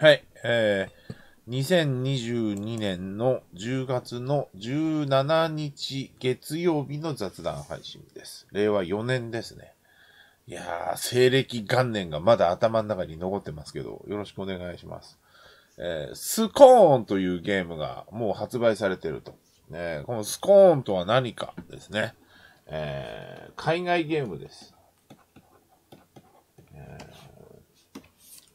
はい、えー、2022年の10月の17日月曜日の雑談配信です。令和4年ですね。いやー、西暦元年がまだ頭の中に残ってますけど、よろしくお願いします。えー、スコーンというゲームがもう発売されてると。ね、このスコーンとは何かですね。えー、海外ゲームです。えー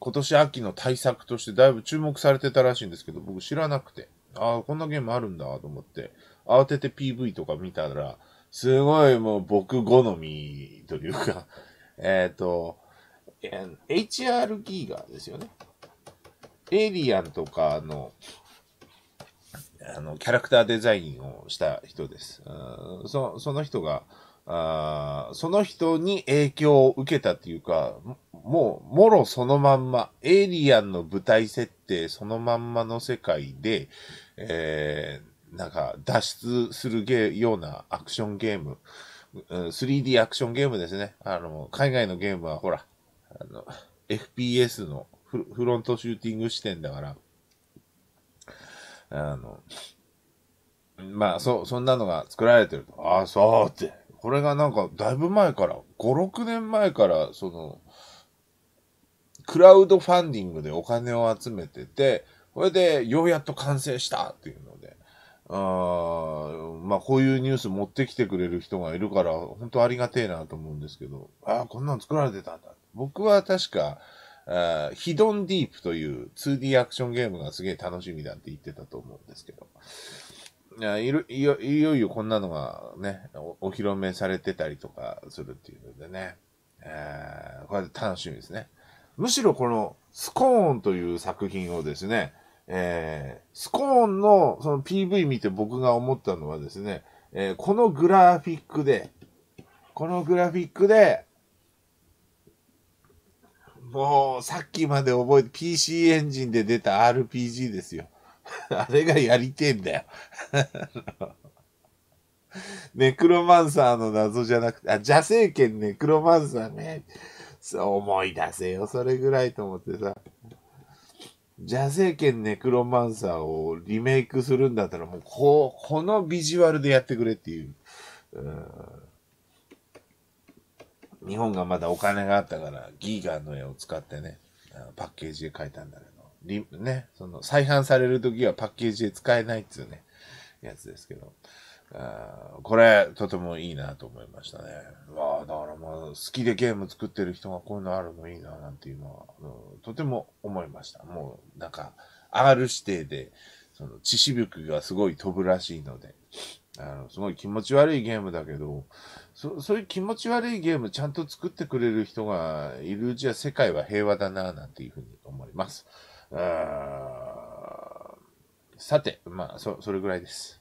今年秋の対策としてだいぶ注目されてたらしいんですけど、僕知らなくて、ああ、こんなゲームあるんだと思って、慌てて PV とか見たら、すごいもう僕好みというか えっと、HR ギガですよね。エイリアンとかの、あの、キャラクターデザインをした人です。そその人が、あその人に影響を受けたっていうか、もう、もろそのまんま、エイリアンの舞台設定そのまんまの世界で、えー、なんか脱出するゲようなアクションゲーム、3D アクションゲームですね。あの、海外のゲームはほら、あの、FPS のフフロントシューティング視点だから、あの、まあ、そ、そんなのが作られてると。ああ、そうって。これがなんか、だいぶ前から、5、6年前から、その、クラウドファンディングでお金を集めてて、これで、ようやっと完成したっていうので、あまあ、こういうニュース持ってきてくれる人がいるから、本当ありがてえなと思うんですけど、ああ、こんなの作られてたんだ。僕は確か、あヒドンディープという 2D アクションゲームがすげえ楽しみだって言ってたと思うんですけど。いやいるいよいよいよこんなのがねお、お披露目されてたりとかするっていうのでね、えー、これ楽しみですね。むしろこのスコーンという作品をですね、えー、スコーンのその PV 見て僕が思ったのはですね、えー、このグラフィックで、このグラフィックで、もうさっきまで覚えて PC エンジンで出た RPG ですよ。あれがやりてえんだよ。ネクロマンサーの謎じゃなくて、あ、邪聖剣ネクロマンサーね。そう思い出せよ、それぐらいと思ってさ。邪聖剣ネクロマンサーをリメイクするんだったら、もうこ、このビジュアルでやってくれっていう。うん日本がまだお金があったから、ギーガンの絵を使ってね、パッケージで描いたんだけど。リね、その再販される時はパッケージで使えないっていうね、やつですけど、あこれ、とてもいいなと思いましたね。わあ、だからまあ、好きでゲーム作ってる人がこういうのあるのいいな、なんていうのは、うん、とても思いました。もう、なんか、R 指定で、その、血しぶくがすごい飛ぶらしいので、あの、すごい気持ち悪いゲームだけど、そそういう気持ち悪いゲームちゃんと作ってくれる人がいるうちは世界は平和だな、なんていうふうに思います。あさて、まあ、そ、それぐらいです。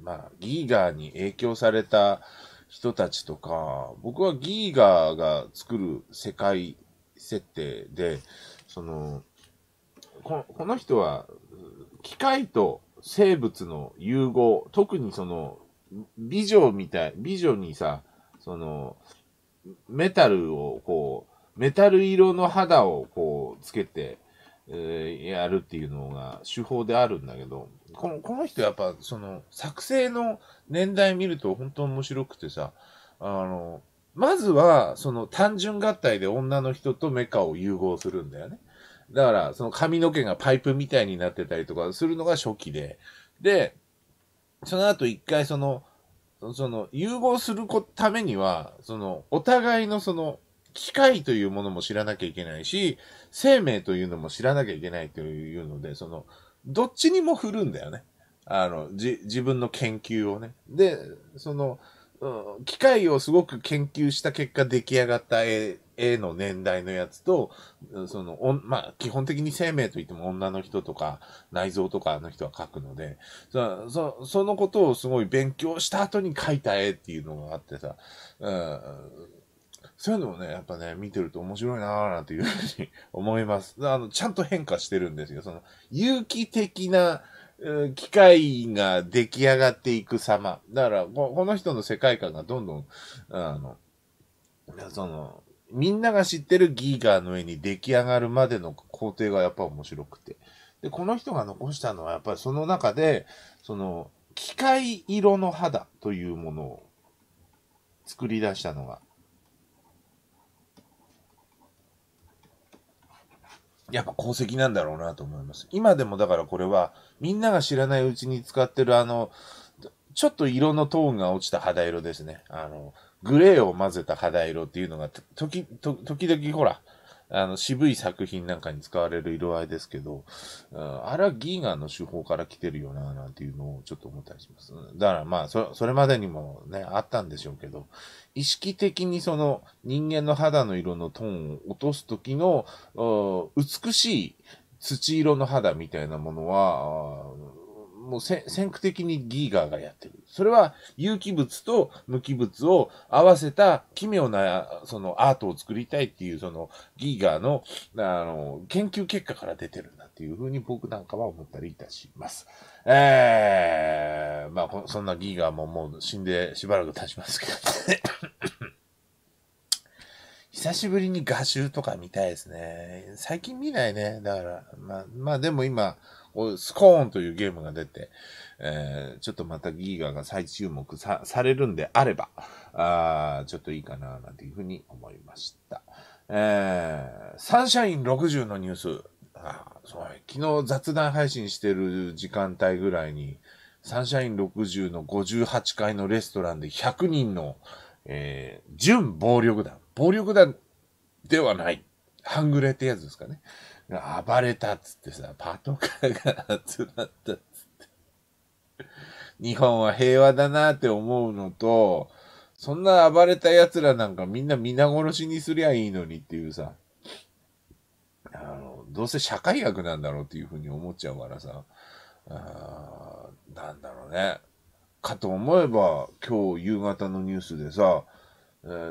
まあ、ギーガーに影響された人たちとか、僕はギーガーが作る世界設定で、その、ここの人は、機械と生物の融合、特にその、美女みたい、美女にさ、その、メタルをこう、メタル色の肌をこうつけて、えー、やるっていうのが手法であるんだけど、このこの人やっぱその作成の年代見ると本当面白くてさ、あの、まずはその単純合体で女の人とメカを融合するんだよね。だからその髪の毛がパイプみたいになってたりとかするのが初期で、で、その後一回その、その融合するためには、そのお互いのその機械というものも知らなきゃいけないし、生命というのも知らなきゃいけないというので、その、どっちにも振るんだよね。あの、じ、自分の研究をね。で、その、機械をすごく研究した結果出来上がった絵、絵の年代のやつと、その、おまあ、基本的に生命といっても女の人とか内臓とかの人は描くので、そそそのことをすごい勉強した後に描いた絵っていうのがあってさ、うん、そういうのもね、やっぱね、見てると面白いなぁなんていうふうに 思います。あの、ちゃんと変化してるんですよ。その、有機的な、機械が出来上がっていく様。だから、この人の世界観がどんどん、あの、その、みんなが知ってるギーガーの絵に出来上がるまでの工程がやっぱ面白くて。で、この人が残したのは、やっぱりその中で、その、機械色の肌というものを作り出したのが、やっぱ功績なんだろうなと思います。今でもだからこれは、みんなが知らないうちに使ってるあの、ちょっと色のトーンが落ちた肌色ですね。あの、グレーを混ぜた肌色っていうのが、時、時々ほら、あの、渋い作品なんかに使われる色合いですけど、うん、あれはギーガンの手法から来てるよな、なんていうのをちょっと思ったりします。だからまあ、そ、それまでにもね、あったんでしょうけど、意識的にその人間の肌の色のトーンを落とす時の、美しい土色の肌みたいなものは、もう先駆的にギーガーがやってる。それは有機物と無機物を合わせた奇妙なそのアートを作りたいっていうそのギーガーのあの研究結果から出てるんだっていうふうに僕なんかは思ったりいたします。えー、まあそんなギーガーももう死んでしばらく経ちますけどね。久しぶりに画集とか見たいですね。最近見ないね。だから、まあ、まあでも今、スコーンというゲームが出て、えー、ちょっとまたギーガが再注目されるんであれば、あちょっといいかな、なんていうふうに思いました。えー、サンシャイン60のニュース。あそう昨日雑談配信してる時間帯ぐらいに、サンシャイン60の58階のレストランで100人の、えー、準暴力団。暴力団ではない。半グレーってやつですかね。暴れたっつってさ、パトカーが集まったっつって。日本は平和だなって思うのと、そんな暴れた奴らなんかみんな皆殺しにすりゃいいのにっていうさ、あの、どうせ社会悪なんだろうっていうふうに思っちゃうからさ、あなんだろうね。かと思えば、今日夕方のニュースでさ、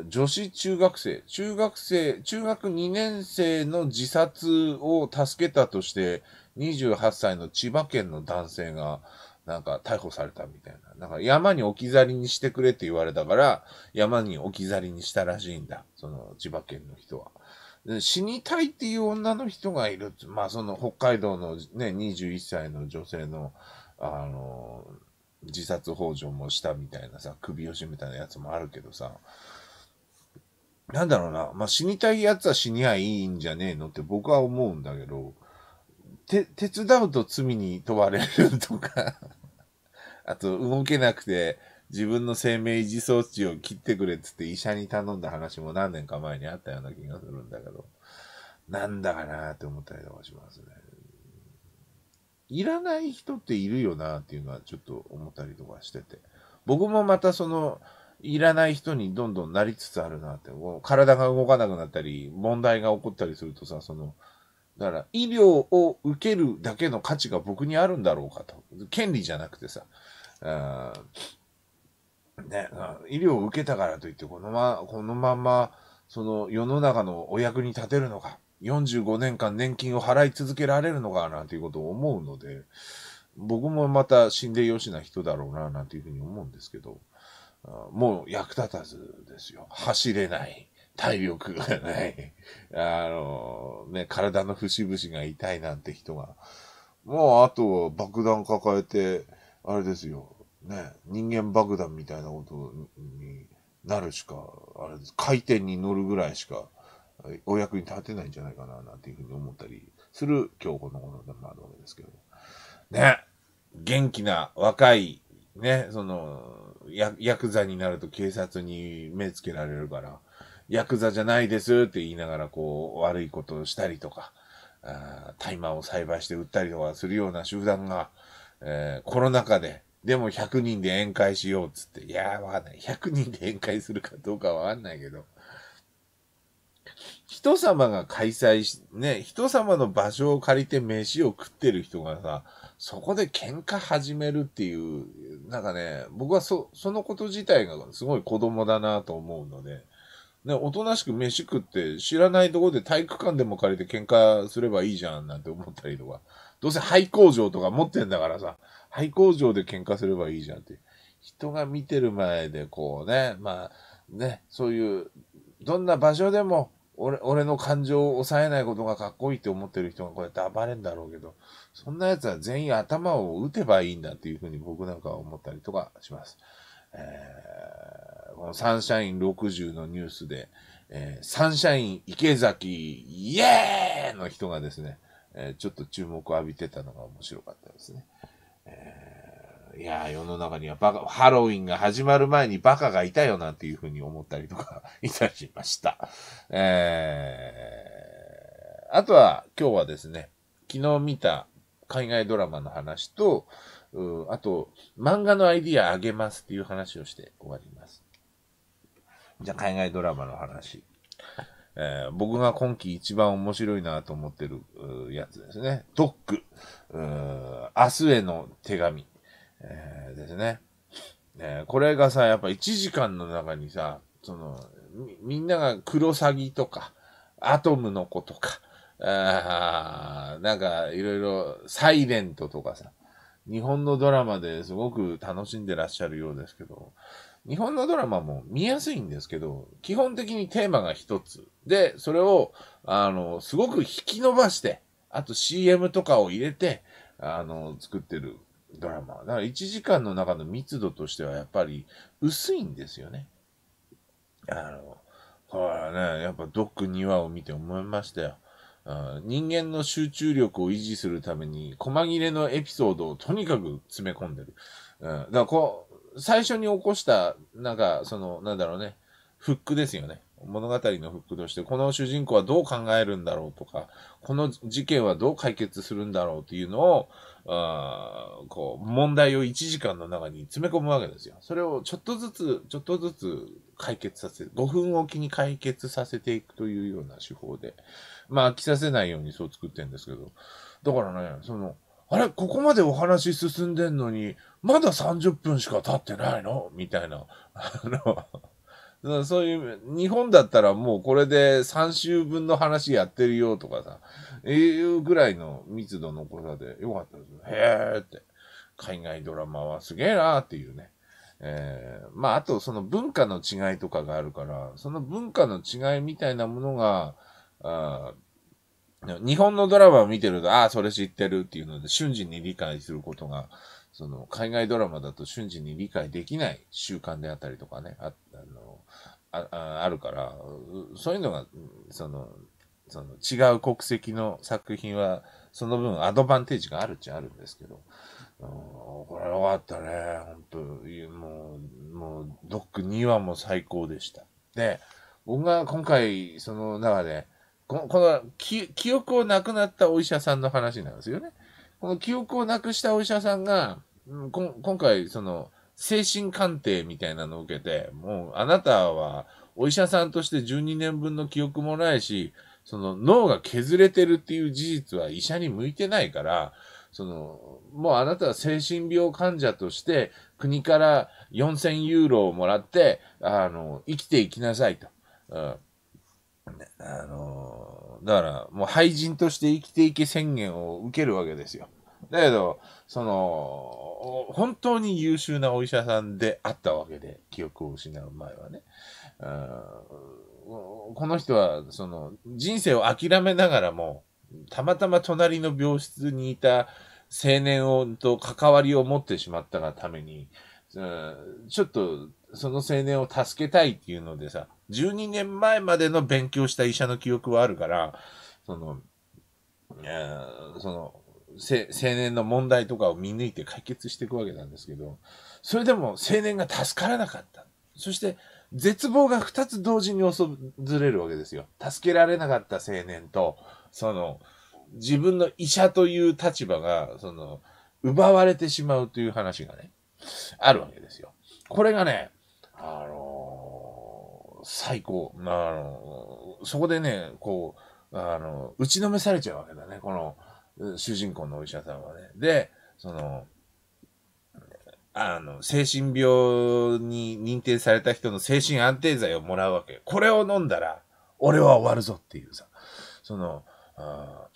女子中学生、中学生、中学2年生の自殺を助けたとして、28歳の千葉県の男性が、なんか逮捕されたみたいな。なんか山に置き去りにしてくれって言われたから、山に置き去りにしたらしいんだ。その千葉県の人は。死にたいっていう女の人がいる。まあその北海道のね、21歳の女性の、あの、自殺幇助もしたみたいなさ、首を絞めたやつもあるけどさ、なんだろうな、まあ、死にたい奴は死にはいいんじゃねえのって僕は思うんだけど、て、手伝うと罪に問われるとか あと動けなくて自分の生命維持装置を切ってくれっつって医者に頼んだ話も何年か前にあったような気がするんだけど、なんだかなって思ったりとかしますね。いらない人っているよなっていうのはちょっと思ったりとかしてて。僕もまたその、いらない人にどんどんなりつつあるなって、もう体が動かなくなったり、問題が起こったりするとさ、その、だから医療を受けるだけの価値が僕にあるんだろうかと。権利じゃなくてさ、あね、医療を受けたからといって、このま、このまま、その世の中のお役に立てるのか、45年間年金を払い続けられるのか、なんていうことを思うので、僕もまた死んでよしな人だろうな、なんていうふうに思うんですけど。もう役立たずですよ。走れない。体力がない。あの、ね、体の節々が痛いなんて人が。もう、あとは爆弾抱えて、あれですよ。ね、人間爆弾みたいなことになるしか、あれです。回転に乗るぐらいしか、お役に立てないんじゃないかな、なんていうふうに思ったりする今日この頃でもあるわけですけど。ね、元気な若い、ね、その、ヤヤクザになると警察に目つけられるから、ヤクザじゃないですって言いながら、こう、悪いことをしたりとか、大麻を栽培して売ったりとかするような集団が、えー、コロナ禍で、でも100人で宴会しようっつって、いやーわかんない。100人で宴会するかどうかわかんないけど、人様が開催し、ね、人様の場所を借りて飯を食ってる人がさ、そこで喧嘩始めるっていう、なんかね、僕はそ、そのこと自体がすごい子供だなと思うので、ね、おとなしく飯食って知らないところで体育館でも借りて喧嘩すればいいじゃんなんて思ったりとか、どうせ廃工場とか持ってんだからさ、廃工場で喧嘩すればいいじゃんって。人が見てる前でこうね、まあね、そういう、どんな場所でも俺、俺の感情を抑えないことがかっこいいって思ってる人がこうやって暴れんだろうけど、そんな奴は全員頭を打てばいいんだっていうふうに僕なんかは思ったりとかします。えー、このサンシャイン60のニュースで、えー、サンシャイン池崎、イエーの人がですね、えー、ちょっと注目を浴びてたのが面白かったですね。えーいや、世の中にはバカ、ハロウィンが始まる前にバカがいたよなんていうふうに思ったりとか いたしました。えー、あとは今日はですね、昨日見た海外ドラマの話と、あと、漫画のアイディアあげますっていう話をして終わります。じゃあ海外ドラマの話。えー、僕が今季一番面白いなと思ってるやつですね。ドック、明日への手紙。えー、ですね。えー、これがさ、やっぱ1時間の中にさ、その、みんながクロサギとか、アトムの子とか、あなんかいろいろ、サイレントとかさ、日本のドラマですごく楽しんでらっしゃるようですけど、日本のドラマも見やすいんですけど、基本的にテーマが一つ。で、それを、あの、すごく引き伸ばして、あと CM とかを入れて、あの、作ってるドラマ。だから1時間の中の密度としてはやっぱり薄いんですよね。あの、これはね、やっぱドック2話を見て思いましたよ。人間の集中力を維持するために、細切れのエピソードをとにかく詰め込んでる。うん、だからこう、最初に起こした、なんか、その、なんだろうね、フックですよね。物語のフックとして、この主人公はどう考えるんだろうとか、この事件はどう解決するんだろうっていうのを、こう、問題を1時間の中に詰め込むわけですよ。それをちょっとずつ、ちょっとずつ解決させる。5分おきに解決させていくというような手法で。まあ、飽きさせないようにそう作ってるんですけど。だからね、その、あれここまでお話進んでんのに、まだ30分しか経ってないのみたいな。あのそういう、日本だったらもうこれで3週分の話やってるよとかさ、いうぐらいの密度の濃さでよかったですね。へーって。海外ドラマはすげえなーっていうね。えー、まあ、あとその文化の違いとかがあるから、その文化の違いみたいなものが、あ日本のドラマを見てると、ああ、それ知ってるっていうので、瞬時に理解することが、その、海外ドラマだと瞬時に理解できない習慣であったりとかね、ああのああるから、そういうのが、その、その違う国籍の作品は、その分アドバンテージがあるっちゃあるんですけど、うん、これよかったね、本当もう、もう、ドック2話も最高でした。で、僕が今回、その中で、この、この記、記憶をなくなったお医者さんの話なんですよね。この記憶をなくしたお医者さんが、うん、今回、その、精神鑑定みたいなのを受けて、もうあなたはお医者さんとして12年分の記憶もないし、その脳が削れてるっていう事実は医者に向いてないから、その、もうあなたは精神病患者として国から4000ユーロをもらって、あの、生きていきなさいと。うん。あの、だからもう廃人として生きていけ宣言を受けるわけですよ。だけど、その、本当に優秀なお医者さんであったわけで、記憶を失う前はね。この人は、その、人生を諦めながらも、たまたま隣の病室にいた青年をと関わりを持ってしまったがために、ちょっと、その青年を助けたいっていうのでさ、12年前までの勉強した医者の記憶はあるから、その、その、青年の問題とかを見抜いて解決していくわけなんですけど、それでも青年が助からなかった。そして、絶望が2つ同時に訪れるわけですよ。助けられなかった青年と、その、自分の医者という立場が、その、奪われてしまうという話がね、あるわけですよ。これがね、あのー、最高。まあ、あのー、そこでね、こう、あのー、打ちのめされちゃうわけだね。この、主人公のお医者さんはね。で、その、あの、精神病に認定された人の精神安定剤をもらうわけ。これを飲んだら、俺は終わるぞっていうさ、その、あ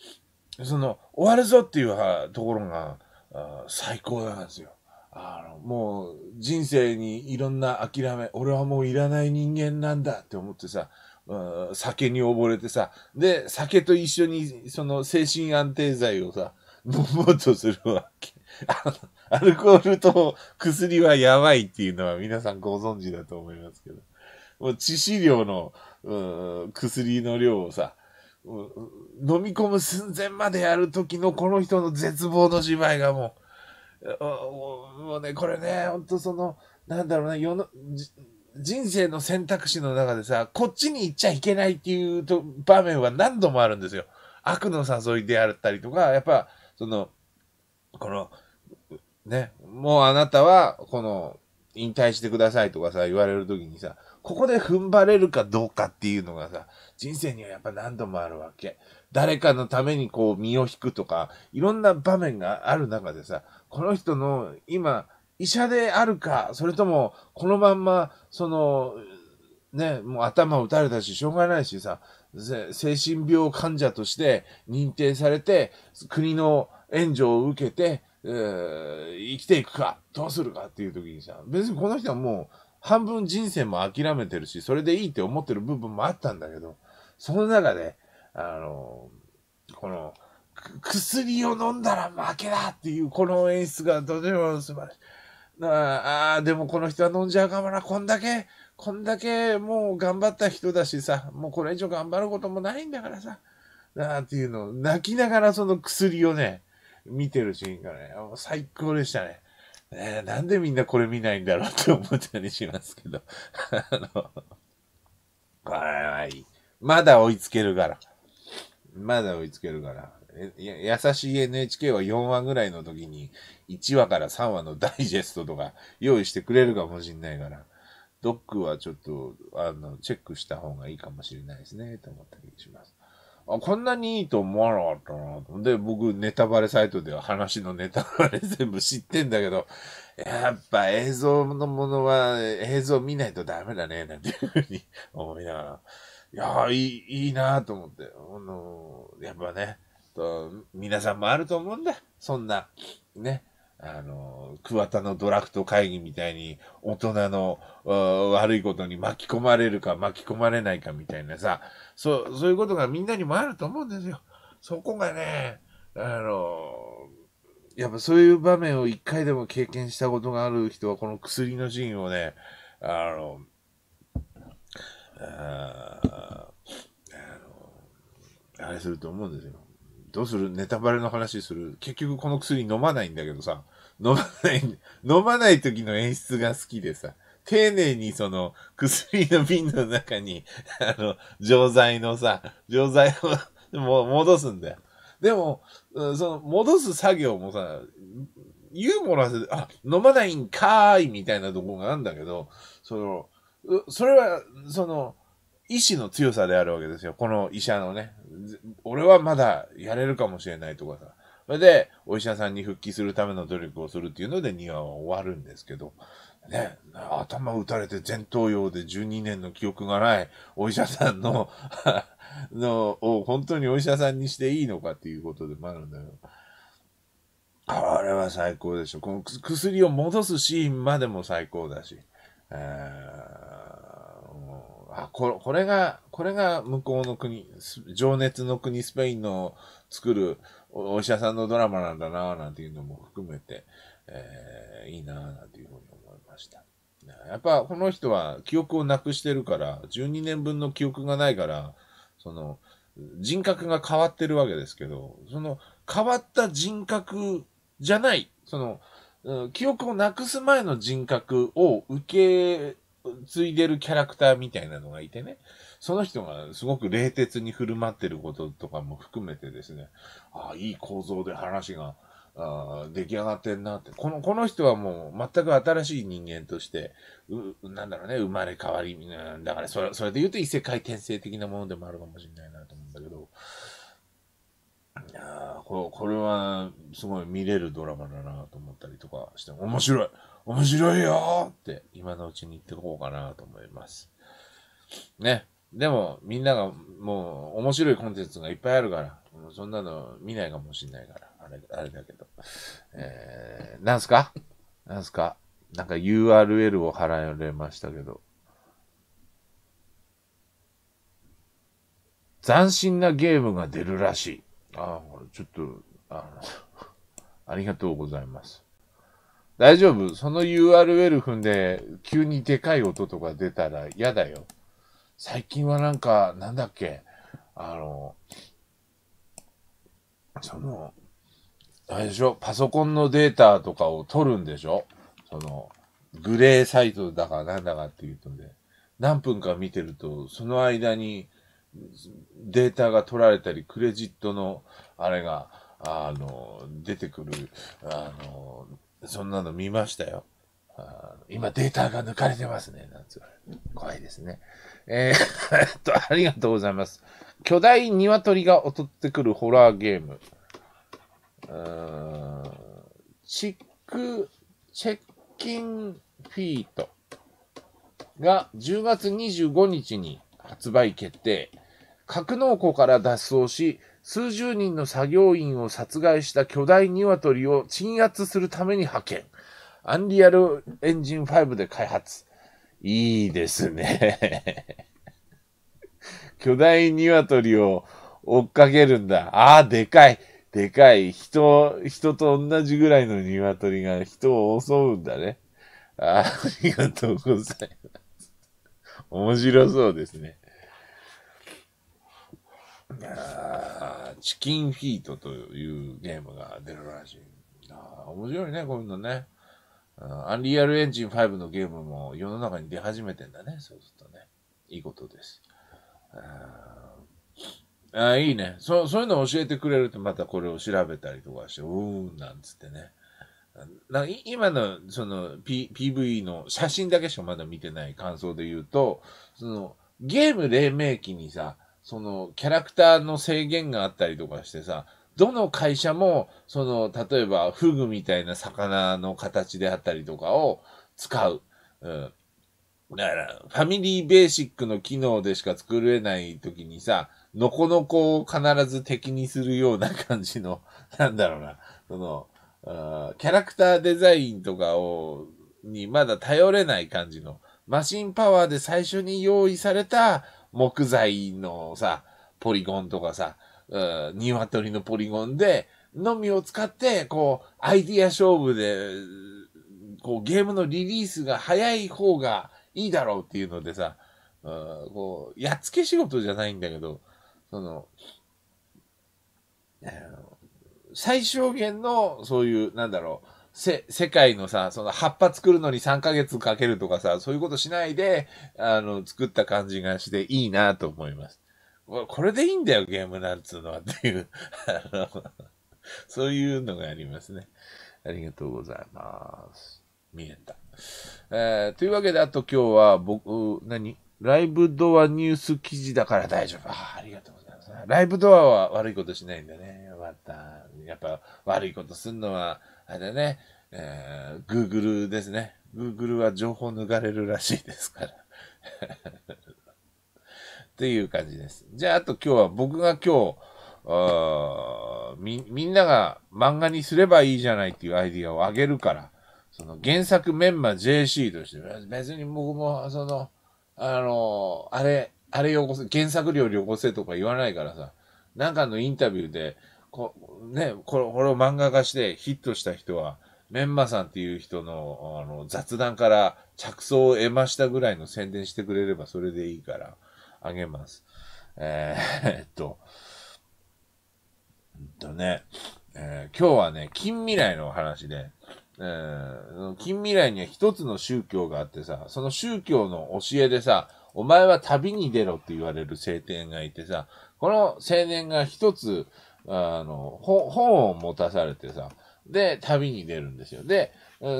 その、終わるぞっていうところが、あ最高なんですよ。あの、もう、人生にいろんな諦め、俺はもういらない人間なんだって思ってさ、うん、酒に溺れてさ、で、酒と一緒に、その精神安定剤をさ、飲もうとするわけ。アルコールと薬はやばいっていうのは皆さんご存知だと思いますけど。もう致死量の、うん、薬の量をさ、飲み込む寸前までやるときのこの人の絶望の芝居がもう、もうね、これね、ほんとその、なんだろうな、世の、人生の選択肢の中でさ、こっちに行っちゃいけないっていうと場面は何度もあるんですよ。悪の誘いであったりとか、やっぱ、その、この、ね、もうあなたは、この、引退してくださいとかさ、言われる時にさ、ここで踏ん張れるかどうかっていうのがさ、人生にはやっぱ何度もあるわけ。誰かのためにこう身を引くとか、いろんな場面がある中でさ、この人の今、医者であるか、それとも、このまんま、その、ね、もう頭打たれたし、しょうがないしさ、精神病患者として認定されて、国の援助を受けて、えー、生きていくか、どうするかっていう時にさ、別にこの人はもう、半分人生も諦めてるし、それでいいって思ってる部分もあったんだけど、その中で、あの、この、薬を飲んだら負けだっていうこの演出がとても素晴らしい。ああ、でもこの人は飲んじゃうかもな。こんだけ、こんだけもう頑張った人だしさ、もうこれ以上頑張ることもないんだからさ、なっていうのを泣きながらその薬をね、見てるシーンがね、もう最高でしたね。ねなんでみんなこれ見ないんだろうって思ったりしますけど。あの、はい。まだ追いつけるから。まだ追いつけるから。優しい NHK は4話ぐらいの時に、1話から3話のダイジェストとか用意してくれるかもしんないから、ドックはちょっと、あの、チェックした方がいいかもしれないですね、と思ったりします。あ、こんなにいいと思わなかったな。で、僕、ネタバレサイトでは話のネタバレ全部知ってんだけど、やっぱ映像のものは映像見ないとダメだね、なんていうふうに思いながら。いやー、いい、いいなーと思って。あのー、やっぱね、と、皆さんもあると思うんだ。そんな、ね。あの、桑田のドラフト会議みたいに、大人の悪いことに巻き込まれるか巻き込まれないかみたいなさ、そう、そういうことがみんなにもあると思うんですよ。そこがね、あの、やっぱそういう場面を一回でも経験したことがある人は、この薬のシーンをね、あの、ああの、あれすると思うんですよ。どうするネタバレの話する結局この薬飲まないんだけどさ、飲まない、飲まない時の演出が好きでさ、丁寧にその薬の瓶の中に、あの、錠剤のさ、錠剤を も戻すんだよ。でも、その、戻す作業もさ、ユーモラスで、あ、飲まないんかーいみたいなとこがあるんだけど、その、それは、その、意志の強さであるわけですよ。この医者のね、俺はまだやれるかもしれないとかさ。それで、お医者さんに復帰するための努力をするっていうので2話は終わるんですけど、ね、頭打たれて前頭葉で12年の記憶がないお医者さんの の、を本当にお医者さんにしていいのかっていうことでもあるんだけど、これは最高でしょ。この薬を戻すシーンまでも最高だし、えーあ、ここれが、これが向こうの国、情熱の国スペインの作るお医者さんのドラマなんだなぁなんていうのも含めて、えー、いいなぁなんていうふうに思いました。やっぱこの人は記憶をなくしてるから、12年分の記憶がないから、その人格が変わってるわけですけど、その変わった人格じゃない、その記憶をなくす前の人格を受け継いでるキャラクターみたいなのがいてね、その人がすごく冷徹に振る舞ってることとかも含めてですね、ああ、いい構造で話が、あ出来上がってんなって。この、この人はもう全く新しい人間として、う、なんだろうね、生まれ変わり、だからそれ、それで言うと異世界転生的なものでもあるかもしれないなと思うんだけど、いやこれこれはすごい見れるドラマだなと思ったりとかして、面白い面白いよって今のうちに言ってこうかなと思います。ね。でも、みんながもう面白いコンテンツがいっぱいあるから、そんなの見ないかもしんないから、あれ、あれだけど。えー、なんすかなんすかなんか URL を貼られましたけど。斬新なゲームが出るらしい。ああ、ちょっと、あの、ありがとうございます。大丈夫その URL 踏んで、急にでかい音とか出たら嫌だよ。最近はなんか、なんだっけ、あの、その、あれでしょパソコンのデータとかを取るんでしょその、グレーサイトだかなんだかって言うとね、何分か見てると、その間にデータが取られたり、クレジットのあれが、あの、出てくる、あの、そんなの見ましたよ。今データが抜かれてますね。なんつ怖いですね。えー、っと、ありがとうございます。巨大鶏が襲ってくるホラーゲーム。ーチック、チェッキンフィートが10月25日に発売決定。格納庫から脱走し、数十人の作業員を殺害した巨大鶏を鎮圧するために派遣。アンリアルエンジン5で開発。いいですね。巨大鶏を追っかけるんだ。ああ、でかい。でかい。人、人と同じぐらいの鶏が人を襲うんだね。あありがとうございます。面白そうですね。チキンフィートというゲームが出るらしい。ああ、面白いね、こういうのね。アンリアルエンジン5のゲームも世の中に出始めてんだね。そうするとね。いいことです。ああ、いいね。そ、そういうのを教えてくれるとまたこれを調べたりとかして、うーん、なんつってね。な今の、その、P、PV の写真だけしかまだ見てない感想で言うと、その、ゲーム黎明期にさ、その、キャラクターの制限があったりとかしてさ、どの会社も、その、例えば、フグみたいな魚の形であったりとかを使う。うん。だから、ファミリーベーシックの機能でしか作れない時にさ、のこのこを必ず敵にするような感じの、なんだろうな、その、キャラクターデザインとかを、にまだ頼れない感じの、マシンパワーで最初に用意された木材のさ、ポリゴンとかさ、うん、鶏のポリゴンで、のみを使って、こう、アイディア勝負で、こう、ゲームのリリースが早い方がいいだろうっていうのでさ、うん、こう、やっつけ仕事じゃないんだけど、その、最小限の、そういう、なんだろう、せ、世界のさ、その葉っぱ作るのに3ヶ月かけるとかさ、そういうことしないで、あの、作った感じがしていいなと思います。これでいいんだよ、ゲームなんつうのはっていう そういうのがありますね。ありがとうございます。見えた。えー、というわけで、あと今日は僕、何ライブドアニュース記事だから大丈夫。あありがとうございます。ライブドアは悪いことしないんだね。よかった。やっぱ悪いことすんのは、あれね、えー、Google ですね。Google は情報抜かれるらしいですから。っていう感じです。じゃあ、あと今日は僕が今日、み、みんなが漫画にすればいいじゃないっていうアイディアをあげるから、その原作メンマ JC として、別に僕も、その、あの、あれ、あれよこせ、原作料理よこせとか言わないからさ、なんかのインタビューで、こね、これこれを漫画化してヒットした人は、メンマさんっていう人のあの雑談から着想を得ましたぐらいの宣伝してくれればそれでいいからあげます。えー、っと、えっとね、えー、今日はね、近未来の話で、えー、近未来には一つの宗教があってさ、その宗教の教えでさ、お前は旅に出ろって言われる青天がいてさ、この青年が一つ、あの、本を持たされてさ、で、旅に出るんですよ。で、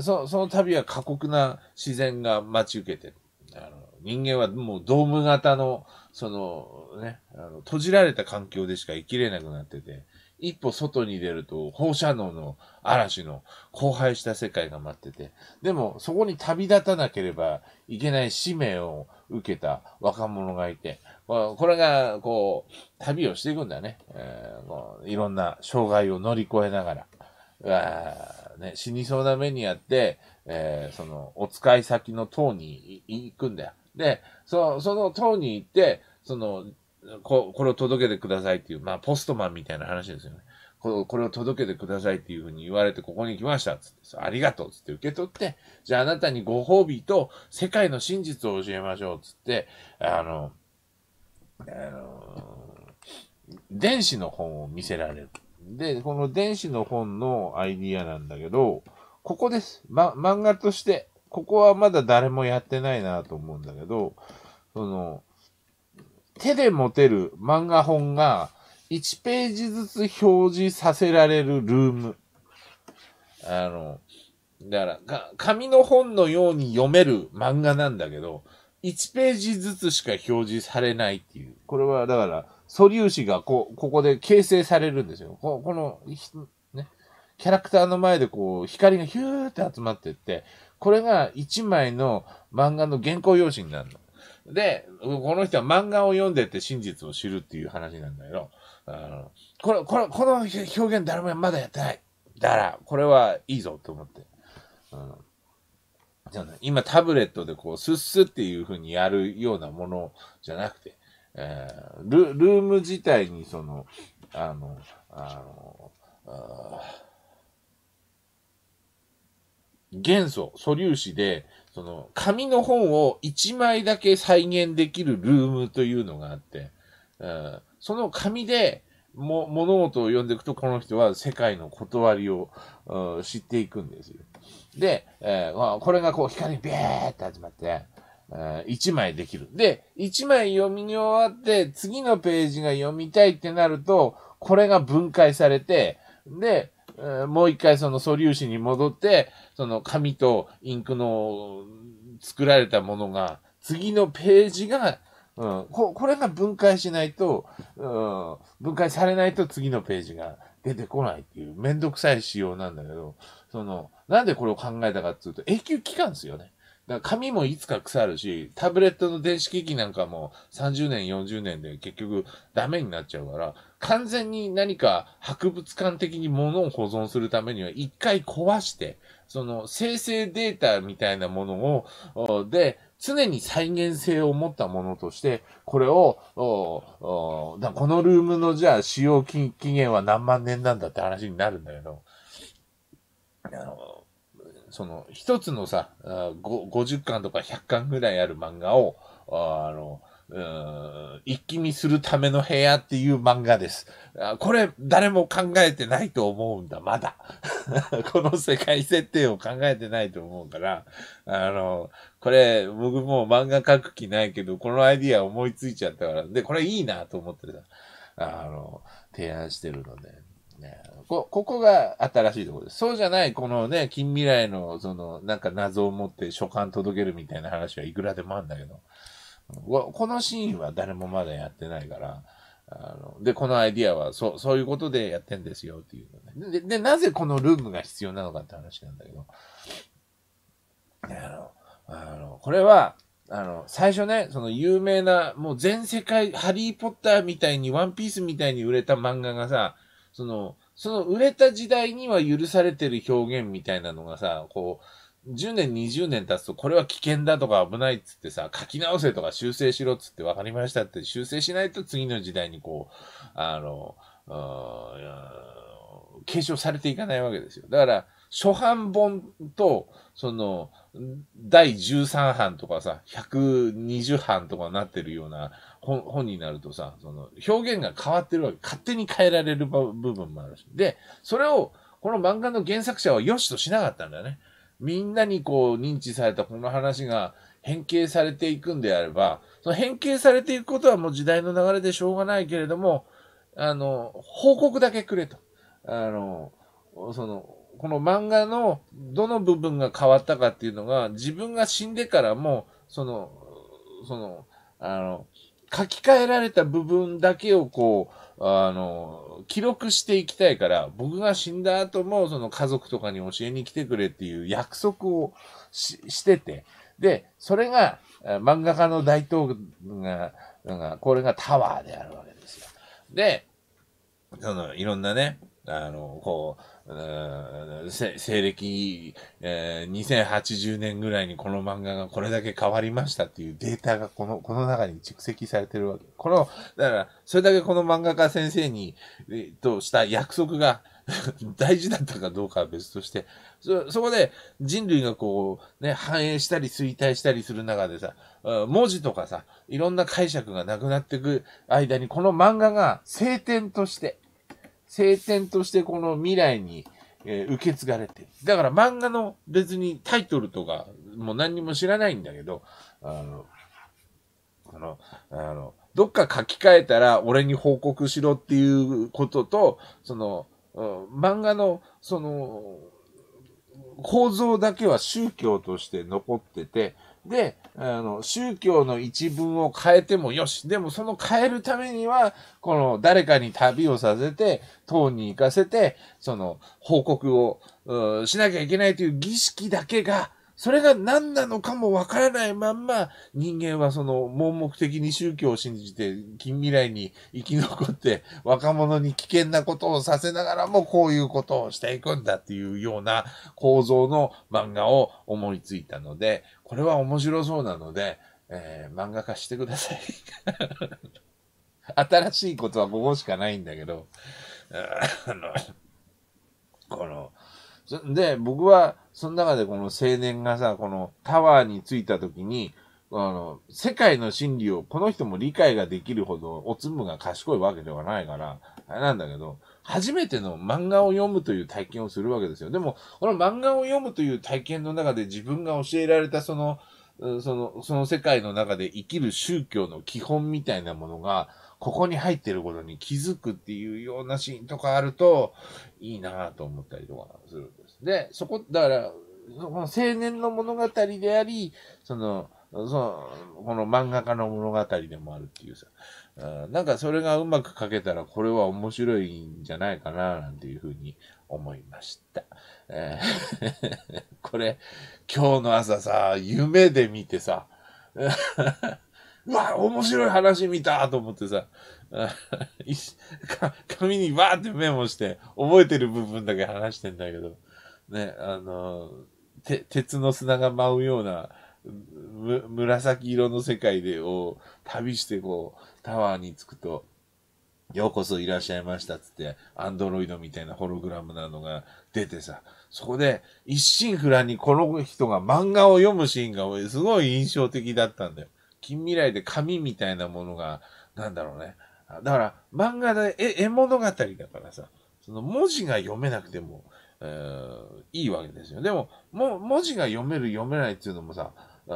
そその旅は過酷な自然が待ち受けてあの、人間はもうドーム型の、そのね、あの閉じられた環境でしか生きれなくなってて、一歩外に出ると放射能の嵐の荒廃した世界が待ってて、でもそこに旅立たなければいけない使命を受けた若者がいて、これが、こう、旅をしていくんだね。えー、いろんな障害を乗り越えながら。あね、死にそうな目にあって、えー、その、お使い先の塔に行くんだよ。で、そその塔に行って、その、ここれを届けてくださいっていう、まあ、ポストマンみたいな話ですよね。ここれを届けてくださいっていうふうに言われて、ここに来ましたっつって、ありがとうっつって受け取って、じゃああなたにご褒美と世界の真実を教えましょうっつって、あの、あのー、電子の本を見せられる。で、この電子の本のアイディアなんだけど、ここです。ま、漫画として。ここはまだ誰もやってないなと思うんだけど、その、手で持てる漫画本が1ページずつ表示させられるルーム。あの、だから、紙の本のように読める漫画なんだけど、1ページずつしか表示されないっていう。これは、だから、素粒子がこう、ここで形成されるんですよ。ここの、ね、キャラクターの前でこう、光がヒューって集まってって、これが1枚の漫画の原稿用紙になるの。で、この人は漫画を読んでって真実を知るっていう話なんだけど、あの、これ、これ、この表現誰もまだやってない。だから、これはいいぞと思って。うんじゃない。今タブレットでこう、スッスっていう風にやるようなものじゃなくて、えー、ルルーム自体にその、あの、あの、あ元素、素粒子で、その、紙の本を1枚だけ再現できるルームというのがあって、えー、その紙で、も、物事を読んでいくと、この人は世界の断りを、知っていくんですよ。で、えー、これがこう光ビューって始まって、えー、1枚できる。で、1枚読みに終わって、次のページが読みたいってなると、これが分解されて、で、えー、もう一回その素粒子に戻って、その紙とインクの作られたものが、次のページが、うん、ここれが分解しないと、うん、分解されないと次のページが出てこないっていうめんどくさい仕様なんだけど、その、なんでこれを考えたかっていうと、永久期間ですよね。だから紙もいつか腐るし、タブレットの電子機器なんかも30年、40年で結局ダメになっちゃうから、完全に何か博物館的に物を保存するためには一回壊して、その生成データみたいなものを、で、常に再現性を持ったものとして、これを、このルームのじゃあ使用期限は何万年なんだって話になるんだけど、あの、その、一つのさ、50巻とか100巻ぐらいある漫画を、あの、一気見するための部屋っていう漫画です。これ、誰も考えてないと思うんだ、まだ。この世界設定を考えてないと思うから、あの、これ、僕もう漫画書く気ないけど、このアイディア思いついちゃったから、で、これいいなと思ってさ、あの、提案してるので、ね、こ、ここが新しいところです。そうじゃない、このね、近未来の、その、なんか謎を持って書簡届けるみたいな話はいくらでもあるんだけど、このシーンは誰もまだやってないから、あので、このアイディアは、そう、そういうことでやってんですよっていう、ね、で。で、なぜこのルームが必要なのかって話なんだけど、あの、あの、これは、あの、最初ね、その有名な、もう全世界、ハリーポッターみたいに、ワンピースみたいに売れた漫画がさ、その、その売れた時代には許されてる表現みたいなのがさ、こう、10年、20年経つと、これは危険だとか危ないっつってさ、書き直せとか修正しろっつって分かりましたって修正しないと次の時代にこう、あの、継承されていかないわけですよ。だから、初版本と、その、第13版とかさ、120版とかになってるような本本になるとさ、その表現が変わってるわけ。勝手に変えられる部分もあるし。で、それを、この漫画の原作者は良しとしなかったんだよね。みんなにこう認知されたこの話が変形されていくんであれば、その変形されていくことはもう時代の流れでしょうがないけれども、あの、報告だけくれと。あの、その、この漫画のどの部分が変わったかっていうのが、自分が死んでからも、その、その、あの、書き換えられた部分だけをこう、あの、記録していきたいから、僕が死んだ後も、その家族とかに教えに来てくれっていう約束をししてて、で、それが、漫画家の大東が、がこれがタワーであるわけですよ。で、その、いろんなね、あの、こう、西暦、えー、2080年ぐらいにこの漫画がこれだけ変わりましたっていうデータがこの、この中に蓄積されてるわけ。この、だから、それだけこの漫画家先生に、えー、とした約束が 大事だったかどうかは別として、そ、そこで人類がこう、ね、繁栄したり衰退したりする中でさ、文字とかさ、いろんな解釈がなくなっていく間に、この漫画が晴天として、晴天としてこの未来に、えー、受け継がれてる。だから漫画の別にタイトルとか、もう何にも知らないんだけど、あの、あの、あの、どっか書き換えたら俺に報告しろっていうことと、その、うん、漫画の、その、構造だけは宗教として残ってて、で、あの、宗教の一文を変えてもよし。でもその変えるためには、この誰かに旅をさせて、党に行かせて、その報告をしなきゃいけないという儀式だけが、それが何なのかもわからないまんま、人間はその盲目的に宗教を信じて、近未来に生き残って、若者に危険なことをさせながらも、こういうことをしていくんだっていうような構造の漫画を思いついたので、これは面白そうなので、えー、漫画化してください新しいことはここしかないんだけど、あの、この、で、僕は、その中でこの青年がさ、このタワーに着いた時に、あの、世界の真理をこの人も理解ができるほど、おつむが賢いわけではないから、あれなんだけど、初めての漫画を読むという体験をするわけですよ。でも、この漫画を読むという体験の中で自分が教えられたその、その、その世界の中で生きる宗教の基本みたいなものが、ここに入ってることに気づくっていうようなシーンとかあると、いいなぁと思ったりとかするんです。で、そこ、だから、の青年の物語であり、その、その、この漫画家の物語でもあるっていうさ、あなんかそれがうまく書けたらこれは面白いんじゃないかな、なんていうふうに思いました。えー、これ、今日の朝さ、夢で見てさ、うわ、面白い話見たと思ってさ、紙にわーってメモして、覚えてる部分だけ話してんだけど、ね、あの、て、鉄の砂が舞うような、む、紫色の世界で、を旅してこう、タワーに着くと、ようこそいらっしゃいましたっつって、アンドロイドみたいなホログラムなのが出てさ、そこで一心不乱にこの人が漫画を読むシーンがすごい印象的だったんだよ。近未来で紙みたいなものが、なんだろうね。だから漫画で絵物語だからさ、その文字が読めなくても、えー、いいわけですよ。でも、も、文字が読める読めないっていうのもさ、あ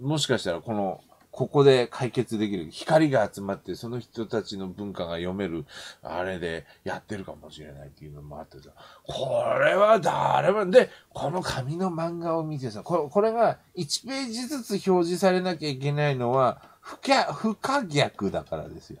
もしかしたらこの、ここで解決できる。光が集まって、その人たちの文化が読める、あれでやってるかもしれないっていうのもあってさ、これは誰も、で、この紙の漫画を見てさ、これが1ページずつ表示されなきゃいけないのは、不可、不可逆だからですよ。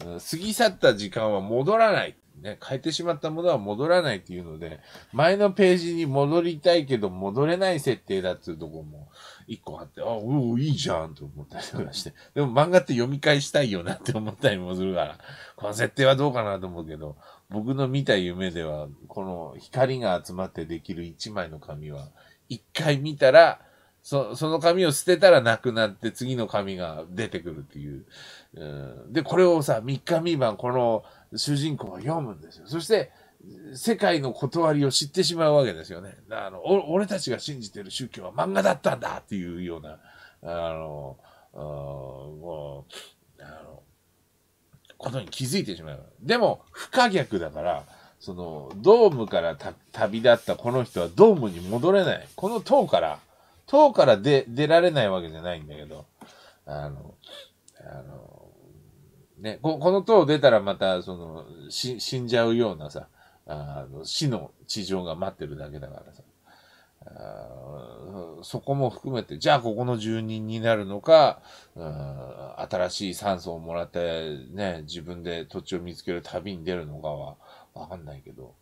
過ぎ去った時間は戻らない。ね、変えてしまったものは戻らないっていうので、前のページに戻りたいけど戻れない設定だっていうとこも一個あって、あ、おお、いいじゃんと思ったりとかして。でも漫画って読み返したいよなって思ったりもするから、この設定はどうかなと思うけど、僕の見た夢では、この光が集まってできる一枚の紙は、一回見たら、そその紙を捨てたらなくなって次の紙が出てくるっていう。うん、で、これをさ、3日三晩この主人公は読むんですよ。そして、世界の断りを知ってしまうわけですよね。あの俺たちが信じてる宗教は漫画だったんだっていうような、あの、あもう、あの、ことに気づいてしまう。でも、不可逆だから、その、ドームから旅立ったこの人はドームに戻れない。この塔から、塔から出、出られないわけじゃないんだけど、あの、あの、ね、ここの塔を出たらまた、その、死んじゃうようなさ、あの死の地上が待ってるだけだからさ。そこも含めて、じゃあここの住人になるのか、新しい酸素をもらって、ね、自分で土地を見つける旅に出るのかは、わかんないけど、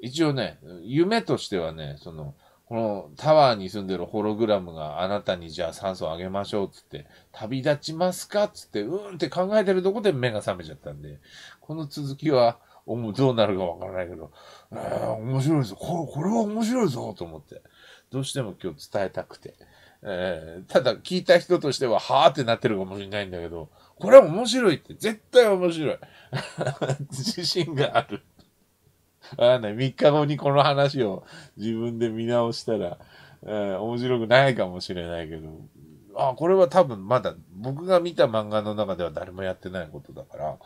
一応ね、夢としてはね、その、このタワーに住んでるホログラムがあなたにじゃあ酸素をあげましょうつって、旅立ちますかつって、うーんって考えてるとこで目が覚めちゃったんで、この続きは、どうなるかわからないけど、えー、面白いぞ。これ、これは面白いぞと思って。どうしても今日伝えたくて。えー、ただ聞いた人としては、はーってなってるかもしれないんだけど、これは面白いって、絶対面白い。自信がある。わかんない。3日後にこの話を自分で見直したら、えー、面白くないかもしれないけど、あ、これは多分まだ僕が見た漫画の中では誰もやってないことだから、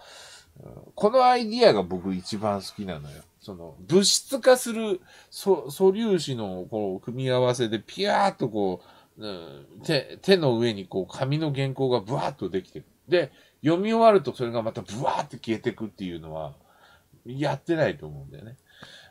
このアイディアが僕一番好きなのよ。その、物質化する素素粒子のこう組み合わせでピヤーっとこう、うん、手、手の上にこう紙の原稿がブワーっとできてる。で、読み終わるとそれがまたブワーって消えてくっていうのは、やってないと思うんだよね。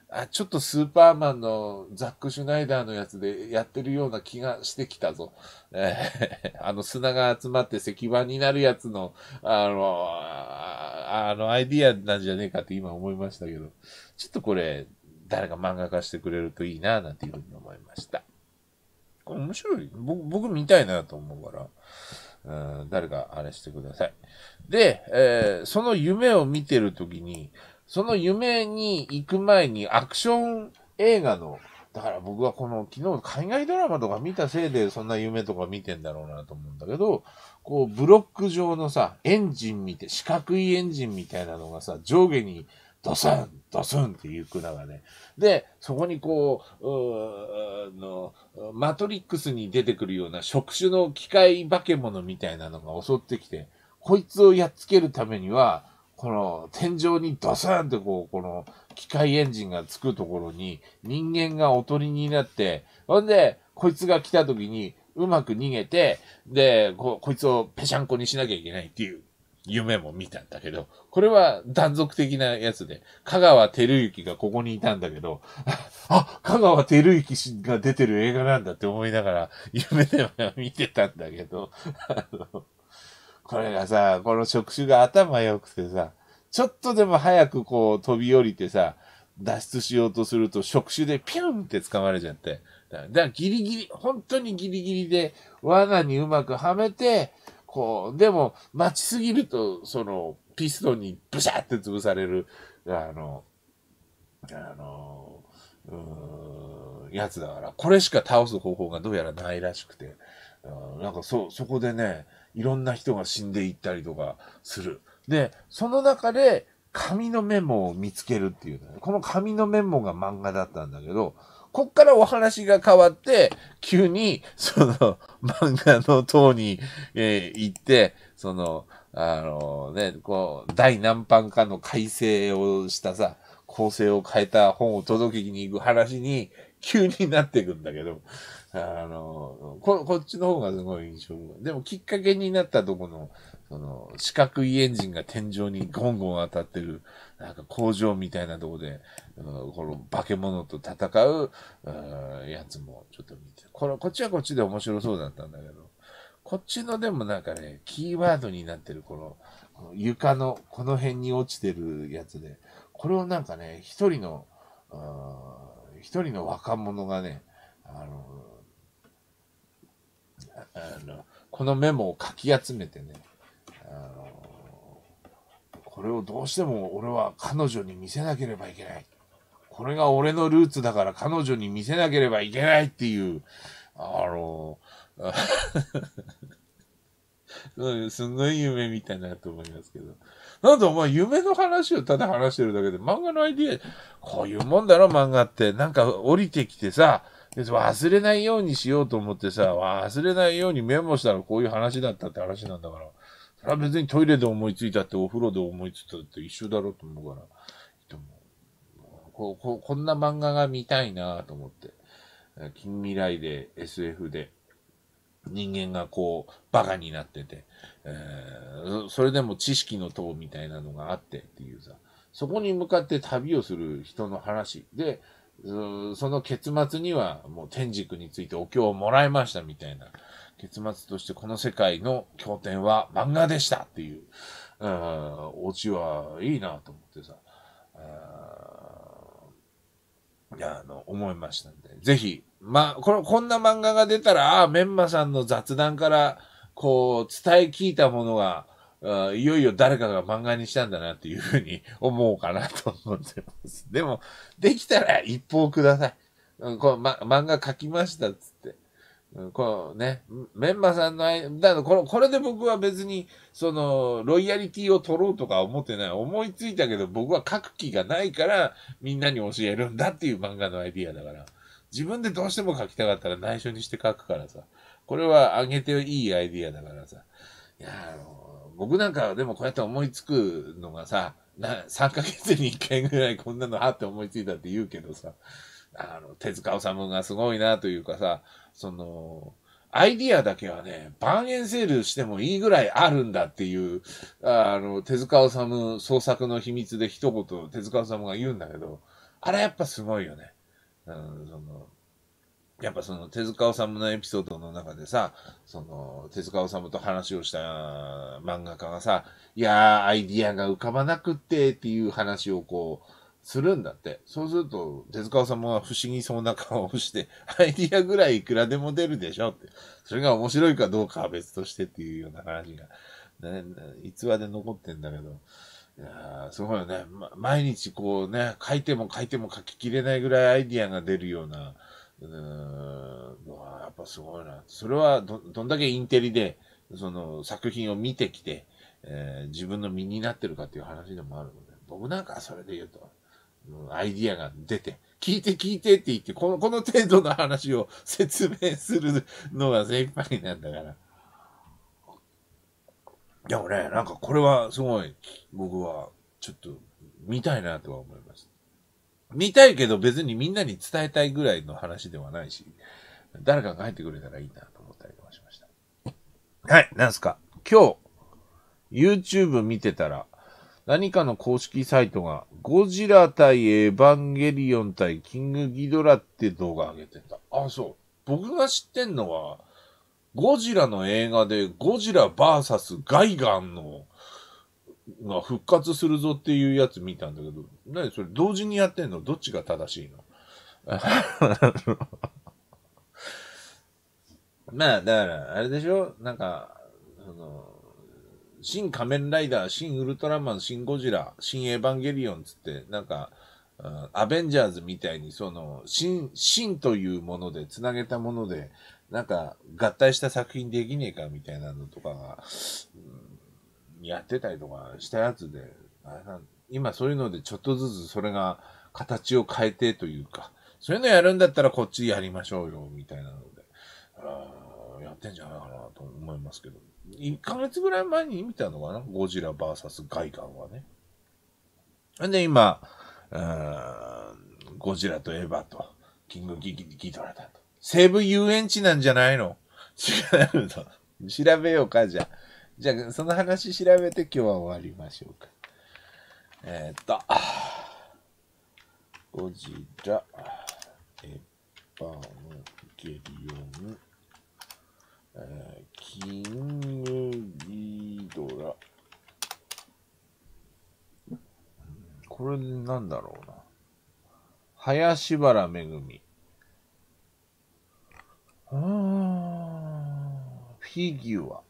あ、ちょっとスーパーマンのザック・シュナイダーのやつでやってるような気がしてきたぞ。えー、あの砂が集まって石板になるやつの、あの、あのアイディアなんじゃねえかって今思いましたけど、ちょっとこれ、誰か漫画化してくれるといいな、なんていうふうに思いました。これ面白い。僕、僕見たいなと思うから、うん、誰かあれしてください。で、えー、その夢を見てるときに、その夢に行く前にアクション映画の、だから僕はこの昨日海外ドラマとか見たせいでそんな夢とか見てんだろうなと思うんだけど、こうブロック状のさ、エンジン見て、四角いエンジンみたいなのがさ、上下にドスン、ドスンって行く中がね。で、そこにこう、うの、マトリックスに出てくるような触手の機械化け物みたいなのが襲ってきて、こいつをやっつけるためには、この天井にドスンってこう、この機械エンジンがつくところに人間がおとりになって、ほんで、こいつが来た時にうまく逃げて、で、こ、こいつをぺしゃんこにしなきゃいけないっていう夢も見たんだけど、これは断続的なやつで、香川照之がここにいたんだけど、あ、香川照之が出てる映画なんだって思いながら、夢では見てたんだけど、あの、これがさ、この触手が頭良くてさ、ちょっとでも早くこう飛び降りてさ、脱出しようとすると触手でピュンって掴まれちゃって。だからギリギリ、本当にギリギリで罠にうまくはめて、こう、でも待ちすぎると、そのピストンにブシャって潰される、あの、あの、うーん、やつだから、これしか倒す方法がどうやらないらしくて、なんかそ、そこでね、いろんな人が死んでいったりとかする。で、その中で、紙のメモを見つけるっていう、ね、この紙のメモが漫画だったんだけど、こっからお話が変わって、急に、その、漫画の塔に、えー、行って、その、あのね、こう、大何版化の改正をしたさ、構成を変えた本を届けに行く話に、急になっていくんだけど、あの、こ、こっちの方がすごい印象でもきっかけになったとこの、その、四角いエンジンが天井にゴンゴン当たってる、なんか工場みたいなとこで、うん、この化け物と戦う、うん、やつもちょっと見て、この、こっちはこっちで面白そうだったんだけど、こっちのでもなんかね、キーワードになってるこの、この床のこの辺に落ちてるやつで、これをなんかね、一人の、うん、一人の若者がね、あの、あの、このメモをかき集めてね、あの、これをどうしても俺は彼女に見せなければいけない。これが俺のルーツだから彼女に見せなければいけないっていう、あの、すんごい夢みたいなと思いますけど。なんでお前夢の話をただ話してるだけで、漫画のアイディア、こういうもんだろ漫画って。なんか降りてきてさ、で忘れないようにしようと思ってさ、忘れないようにメモしたらこういう話だったって話なんだから、それは別にトイレで思いついたってお風呂で思いついたって一緒だろうと思うから、でもこここんな漫画が見たいなと思って、近未来で SF で。人間がこう、バカになってて、えー、それでも知識の塔みたいなのがあってっていうさ、そこに向かって旅をする人の話で、その結末にはもう天竺についてお経をもらいましたみたいな。結末としてこの世界の経典は漫画でしたっていう、うん、オチはいいなと思ってさ、いや、あの、思いましたんで、ぜひ、ま、この、こんな漫画が出たら、ああ、メンマさんの雑談から、こう、伝え聞いたものが、あいよいよ誰かが漫画にしたんだなっていうふうに思うかなと思ってます。でも、できたら一報ください。うん、こう、ま、漫画書きましたっつって。うん、こうね、メンマさんの間、だからこれ、これで僕は別に、その、ロイヤリティを取ろうとか思ってない。思いついたけど、僕は書く気がないから、みんなに教えるんだっていう漫画のアイディアだから。自分でどうしても書きたかったら内緒にして書くからさ。これはあげていいアイディアだからさ。いやー、僕なんかでもこうやって思いつくのがさ、な3ヶ月に1回ぐらいこんなのはって思いついたって言うけどさ、あの、手塚治虫がすごいなというかさ、その、アイディアだけはね、万円セールしてもいいぐらいあるんだっていう、あの、手塚治虫創作の秘密で一言、手塚治虫が言うんだけど、あれやっぱすごいよね。うん、その、やっぱその手塚治虫のエピソードの中でさ、その手塚治虫と話をした漫画家がさ、いやー、アイディアが浮かばなくってっていう話をこう、するんだって。そうすると、手塚治虫は不思議そうな顔をして、アイディアぐらいいくらでも出るでしょって。それが面白いかどうかは別としてっていうような話が、ね、逸話で残ってんだけど。いやすごいよね、ま。毎日こうね、書いても書いても書ききれないぐらいアイディアが出るような、うん、やっぱすごいな。それはど、どんだけインテリで、その作品を見てきて、えー、自分の身になってるかっていう話でもあるので、僕なんかそれで言うと、うん、アイディアが出て、聞いて聞いてって言って、この、この程度の話を説明するのが精一杯なんだから。でもね、なんかこれはすごい、僕はちょっと見たいなとは思います。見たいけど別にみんなに伝えたいぐらいの話ではないし、誰かが入ってくれたらいいなと思ったりとかしました。はい、なんすか。今日、YouTube 見てたら、何かの公式サイトが、ゴジラ対エヴァンゲリオン対キングギドラって動画上げてた。あ、そう。僕が知ってんのは、ゴジラの映画でゴジラ VS ガイガンのが復活するぞっていうやつ見たんだけど、何それ同時にやってんのどっちが正しいの まあ、だから、あれでしょなんか、あの、新仮面ライダー、新ウルトラマン、新ゴジラ、新エヴァンゲリオンつって、なんか、アベンジャーズみたいに、その、新、新というもので、繋げたもので、なんか、合体した作品できねえかみたいなのとかが、うんやってたりとかしたやつで、あれな今そういうのでちょっとずつそれが形を変えてというか、そういうのやるんだったらこっちやりましょうよ、みたいなので、あやってんじゃないかなと思いますけど。1ヶ月ぐらい前に見たのかなゴジラ VS 外観はね。んで今、ゴジラとエヴァと、キングギギドラだと。西武遊園地なんじゃないの違うの。調べようか、じゃあ。じゃあ、その話調べて今日は終わりましょうか。えー、っと、ゴジラ、エパァンゲリオン、えー、キングギドラ。これなんだろうな。林原めぐみ。ー、フィギュア。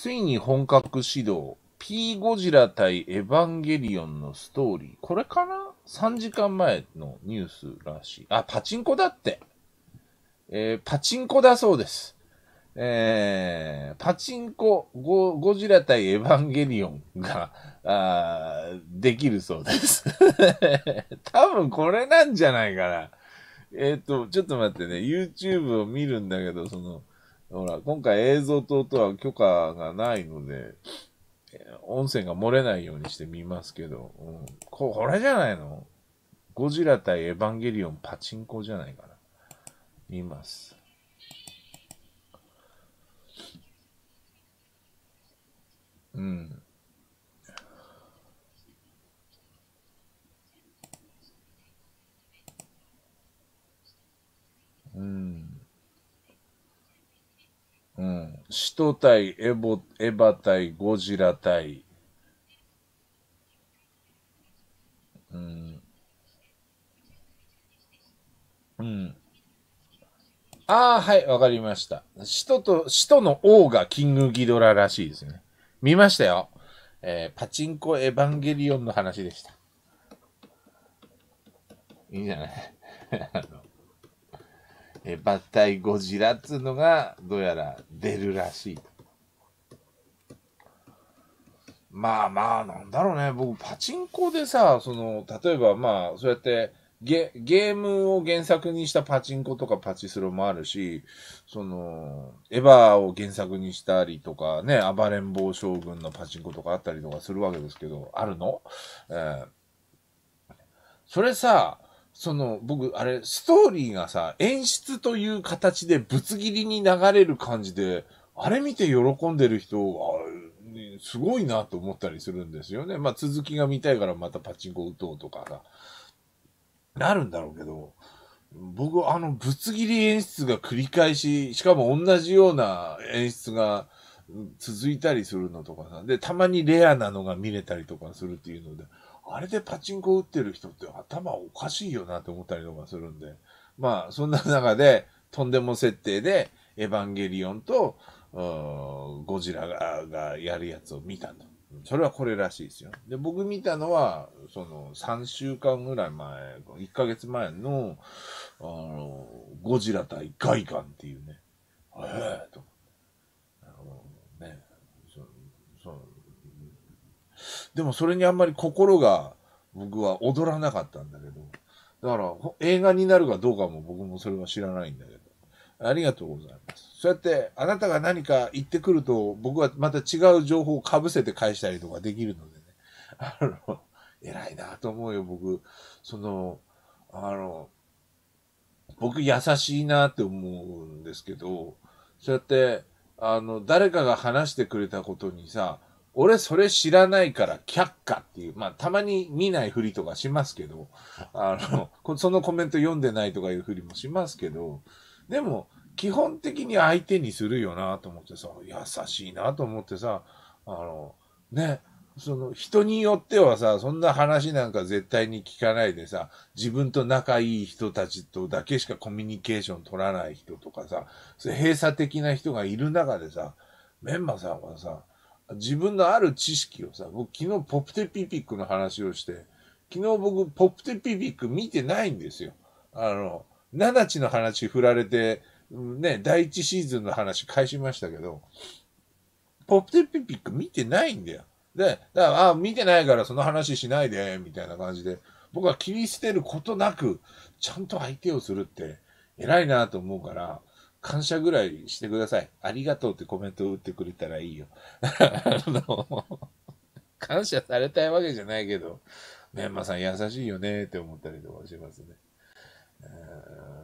ついに本格始動。P ゴジラ対エヴァンゲリオンのストーリー。これかな ?3 時間前のニュースらしい。あ、パチンコだって。えー、パチンコだそうです。えー、パチンコゴ、ゴジラ対エヴァンゲリオンが、あできるそうです。多分これなんじゃないかな。えっ、ー、と、ちょっと待ってね、YouTube を見るんだけど、その、ほら、今回映像等とは許可がないので、音声が漏れないようにしてみますけど、うん、ここれじゃないのゴジラ対エヴァンゲリオンパチンコじゃないかな。見ます。うん。使徒対エボエヴァ対ゴジラ対、うん、うん。ああ、はい、わかりました。使徒と、使徒の王がキングギドラらしいですね。見ましたよ。えー、パチンコエヴァンゲリオンの話でした。いいじゃないあの えー、タイゴジラっつうのが、どうやら出るらしい。まあまあ、なんだろうね。僕、パチンコでさ、その、例えばまあ、そうやってゲ、ゲームを原作にしたパチンコとかパチスロもあるし、その、エヴァを原作にしたりとかね、暴れん坊将軍のパチンコとかあったりとかするわけですけど、あるのえー、それさ、その、僕、あれ、ストーリーがさ、演出という形でぶつ切りに流れる感じで、あれ見て喜んでる人、あね、すごいなと思ったりするんですよね。まあ、続きが見たいからまたパチンコ打とうとかさ、なるんだろうけど、僕、あの、ぶつ切り演出が繰り返し、しかも同じような演出が続いたりするのとかさ、で、たまにレアなのが見れたりとかするっていうので、あれでパチンコ打ってる人って頭おかしいよなって思ったりとかするんで、まあ、そんな中で、とんでも設定で、エヴァンゲリオンと、ゴジラががやるやつを見たと。それはこれらしいですよ。で、僕見たのは、その、3週間ぐらい前、1ヶ月前の、あの、ゴジラ対外観っていうね、ええー、とでもそれにあんまり心が僕は踊らなかったんだけど、だから映画になるかどうかも僕もそれは知らないんだけど、ありがとうございます。そうやってあなたが何か言ってくると僕はまた違う情報をかぶせて返したりとかできるのでね、あの、偉いなと思うよ、僕。その、あの、僕優しいなって思うんですけど、そうやって、あの、誰かが話してくれたことにさ、俺それ知らないから却下っていう、まあたまに見ないふりとかしますけど、あの、そのコメント読んでないとかいうふりもしますけど、でも基本的に相手にするよなと思ってさ、優しいなと思ってさ、あの、ね、その人によってはさ、そんな話なんか絶対に聞かないでさ、自分と仲いい人たちとだけしかコミュニケーション取らない人とかさ、閉鎖的な人がいる中でさ、メンマさんはさ、自分のある知識をさ、僕昨日ポプテピピックの話をして、昨日僕ポプテピピック見てないんですよ。あの、七地の話振られて、ね、第一シーズンの話返しましたけど、ポプテピピック見てないんだよ。で、だから、あ、見てないからその話しないで、みたいな感じで、僕は切り捨てることなく、ちゃんと相手をするって偉いなと思うから、感謝ぐらいしてください。ありがとうってコメントを打ってくれたらいいよ。感謝されたいわけじゃないけど、メンマさん優しいよねって思ったりとかしますね。え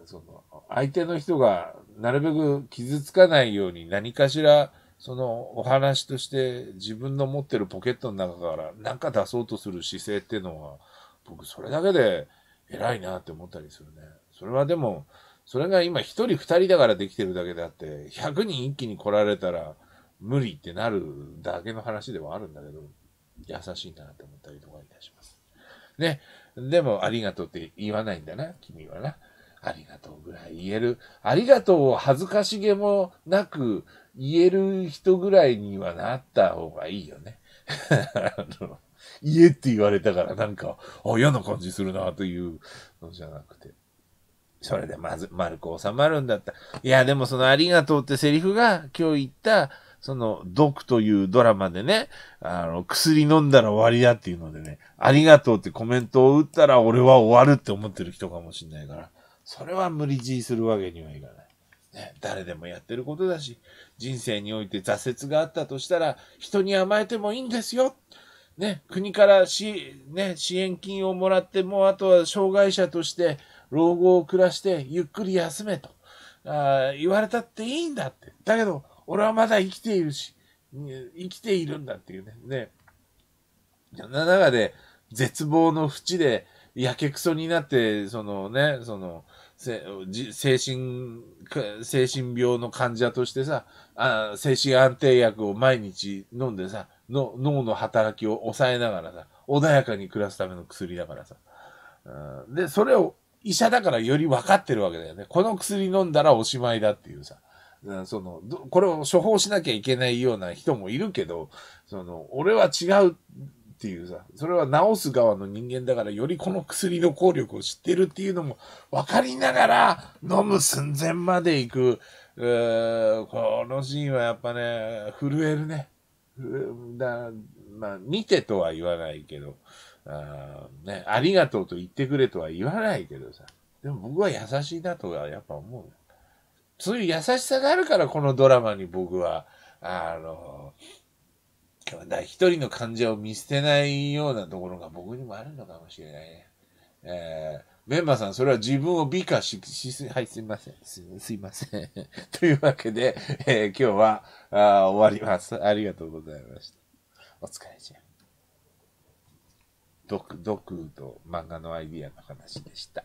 その、相手の人がなるべく傷つかないように何かしら、そのお話として自分の持ってるポケットの中から何か出そうとする姿勢っていうのは、僕それだけで偉いなって思ったりするね。それはでも、それが今一人二人だからできてるだけであって、100人一気に来られたら無理ってなるだけの話ではあるんだけど、優しいなって思ったりとかいたします。ね。でも、ありがとうって言わないんだな、君はな。ありがとうぐらい言える。ありがとうを恥ずかしげもなく言える人ぐらいにはなった方がいいよね。言えって言われたからなんか、あ、嫌な感じするなというのじゃなくて。それでまず、丸く収まるんだった。いや、でもそのありがとうってセリフが今日言った、その、毒というドラマでね、あの、薬飲んだら終わりだっていうのでね、ありがとうってコメントを打ったら俺は終わるって思ってる人かもしんないから、それは無理強いするわけにはいかない。ね、誰でもやってることだし、人生において挫折があったとしたら、人に甘えてもいいんですよ。ね、国からし、ね、支援金をもらって、もうあとは障害者として老後を暮らしてゆっくり休めとあ言われたっていいんだって。だけど、俺はまだ生きているし、生きているんだっていうね。ねそんな中で、絶望の淵で、やけくそになって、そのね、その、精神、精神病の患者としてさ、あ精神安定薬を毎日飲んでさの、脳の働きを抑えながらさ、穏やかに暮らすための薬だからさ。うん、で、それを医者だからより分かってるわけだよね。この薬飲んだらおしまいだっていうさ。その、これを処方しなきゃいけないような人もいるけど、その、俺は違うっていうさ、それは治す側の人間だから、よりこの薬の効力を知ってるっていうのも分かりながら、飲む寸前まで行く、このシーンはやっぱね、震えるね。だまあ、見てとは言わないけど、あね、ありがとうと言ってくれとは言わないけどさ。でも僕は優しいなとはやっぱ思う。そういう優しさがあるから、このドラマに僕は、あの、一人の患者を見捨てないようなところが僕にもあるのかもしれないね。えー、メンバーさん、それは自分を美化し、しす、はい、すいません。す、すいません。というわけで、えー、今日は、あ終わります。ありがとうございました。お疲れちゃん。毒、毒と漫画のアイディアの話でした。